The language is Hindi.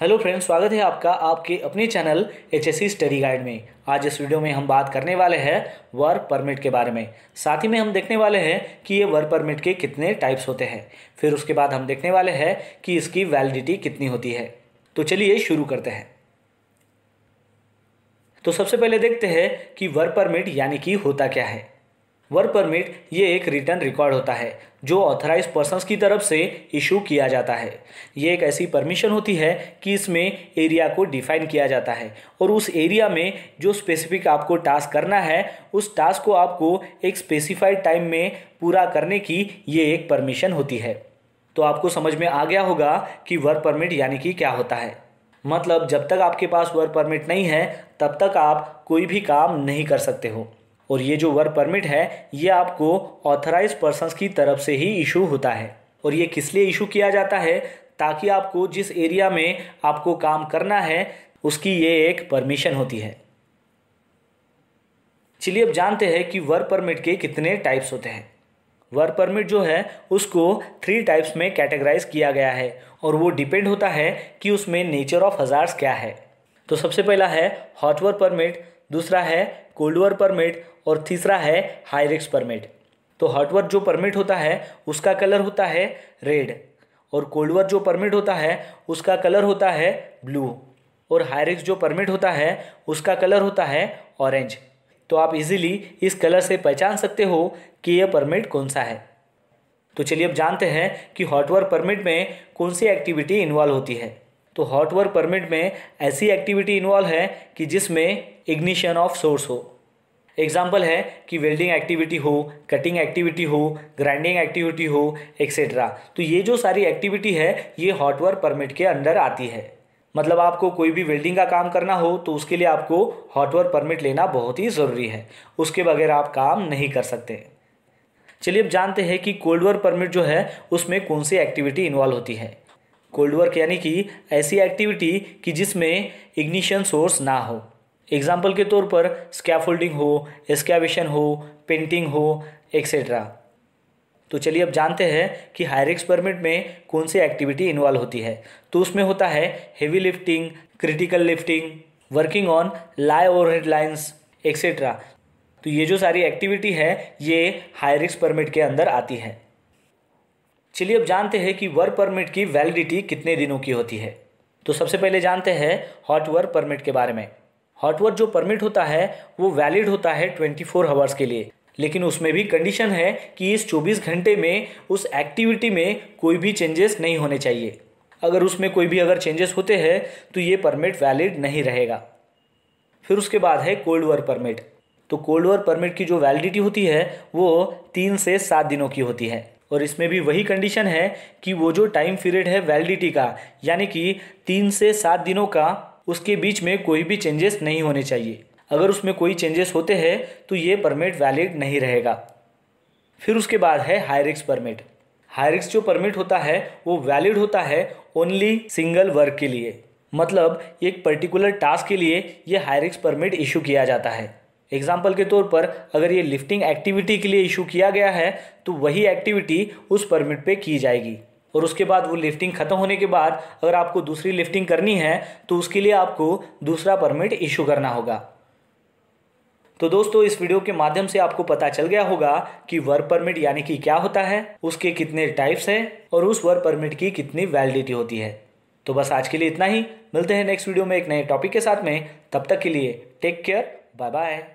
हेलो फ्रेंड्स स्वागत है आपका आपके अपने channel H S study guide में आज इस वीडियो में हम बात करने वाले हैं वर्क परमिट के बारे में साथ ही में हम देखने वाले हैं कि ये वर्क परमिट के कितने टाइप्स होते हैं फिर उसके बाद हम देखने वाले हैं कि इसकी वैलिडिटी कितनी होती है तो चलिए शुरू करते हैं तो सबसे पहले देखते हैं कि वर्क परमिट यानी कि होता क्या है वर्क परमिट ये एक रिटर्न रिकॉर्ड होता है जो ऑथराइज पर्सनस की तरफ से इशू किया जाता है ये एक ऐसी परमिशन होती है कि इसमें एरिया को डिफाइन किया जाता है और उस एरिया में जो स्पेसिफिक आपको टास्क करना है उस टास्क को आपको एक स्पेसिफाइड टाइम में पूरा करने की ये एक परमिशन होती है तो आपको समझ में आ गया होगा कि वर्क परमिट यानी कि क्या होता है मतलब जब तक आपके पास वर्क परमिट नहीं है तब तक आप कोई भी काम नहीं कर सकते हो और ये जो वर्क परमिट है ये आपको ऑथराइज पर्सन की तरफ से ही इशू होता है और ये किस लिए इशू किया जाता है ताकि आपको जिस एरिया में आपको काम करना है उसकी ये एक परमिशन होती है चलिए अब जानते हैं कि वर्क परमिट के कितने टाइप्स होते हैं वर्क परमिट जो है उसको थ्री टाइप्स में कैटेगराइज किया गया है और वो डिपेंड होता है कि उसमें नेचर ऑफ हज़ार्स क्या है तो सबसे पहला है हॉट वर्क परमिट दूसरा है कोल्ड वर परमिट और तीसरा है रिक्स परमिट तो हॉटवर जो परमिट होता है उसका कलर होता है रेड और कोल्डवर जो परमिट होता है उसका कलर होता है ब्लू और रिक्स जो परमिट होता है उसका कलर होता है ऑरेंज तो आप इजीली इस कलर से पहचान सकते हो कि यह परमिट कौन सा है तो चलिए अब जानते हैं कि हॉटवर परमिट में कौन सी एक्टिविटी इन्वॉल्व होती है तो हॉट वर्क परमिट में ऐसी एक्टिविटी इन्वॉल्व है कि जिसमें इग्निशन ऑफ सोर्स हो एग्जाम्पल है कि वेल्डिंग एक्टिविटी हो कटिंग एक्टिविटी हो ग्राइंडिंग एक्टिविटी हो एक्सेट्रा तो ये जो सारी एक्टिविटी है ये हॉट वर्क परमिट के अंदर आती है मतलब आपको कोई भी वेल्डिंग का काम करना हो तो उसके लिए आपको हॉट वर्क परमिट लेना बहुत ही ज़रूरी है उसके बगैर आप काम नहीं कर सकते चलिए अब जानते हैं कि कोल्ड वर्क परमिट जो है उसमें कौन सी एक्टिविटी इन्वॉल्व होती है कोल्ड वर्क यानी कि ऐसी एक्टिविटी कि जिसमें इग्निशन सोर्स ना हो एग्जाम्पल के तौर पर स्कैफोल्डिंग हो एस्कैवेशन हो पेंटिंग हो एक्सेट्रा तो चलिए अब जानते हैं कि हायरिक्स परमिट में कौन सी एक्टिविटी इन्वॉल्व होती है तो उसमें होता है heavy lifting critical lifting working on live overhead lines etcetera तो ये जो सारी एक्टिविटी है ये हायरिक्स परमिट के अंदर आती है चलिए अब जानते हैं कि वर्क परमिट की वैलिडिटी कितने दिनों की होती है तो सबसे पहले जानते हैं हॉट वर्क परमिट के बारे में हॉट वर्क जो परमिट होता है वो वैलिड होता है ट्वेंटी फोर आवर्स के लिए लेकिन उसमें भी कंडीशन है कि इस 24 घंटे में उस एक्टिविटी में कोई भी चेंजेस नहीं होने चाहिए अगर उसमें कोई भी अगर चेंजेस होते हैं तो ये परमिट वैलिड नहीं रहेगा फिर उसके बाद है कोल्ड वर्क परमिट तो कोल्ड वर्क परमिट की जो वैलिडिटी होती है वो तीन से सात दिनों की होती है और इसमें भी वही कंडीशन है कि वो जो टाइम पीरियड है वैलिडिटी का यानी कि तीन से सात दिनों का उसके बीच में कोई भी चेंजेस नहीं होने चाहिए अगर उसमें कोई चेंजेस होते हैं तो ये परमिट वैलिड नहीं रहेगा फिर उसके बाद है हायरिक्स परमिट हायरिक्स जो परमिट होता है वो वैलिड होता है ओनली सिंगल वर्क के लिए मतलब एक पर्टिकुलर टास्क के लिए ये हायरिक्स परमिट इशू किया जाता है एग्जाम्पल के तौर पर अगर ये लिफ्टिंग एक्टिविटी के लिए इशू किया गया है तो वही एक्टिविटी उस परमिट पे की जाएगी और उसके बाद वो लिफ्टिंग ख़त्म होने के बाद अगर आपको दूसरी लिफ्टिंग करनी है तो उसके लिए आपको दूसरा परमिट इशू करना होगा तो दोस्तों इस वीडियो के माध्यम से आपको पता चल गया होगा कि वर्क परमिट यानी कि क्या होता है उसके कितने टाइप्स हैं और उस वर्क परमिट की कितनी वैलिडिटी होती है तो बस आज के लिए इतना ही मिलते हैं नेक्स्ट वीडियो में एक नए टॉपिक के साथ में तब तक के लिए टेक केयर बाय बाय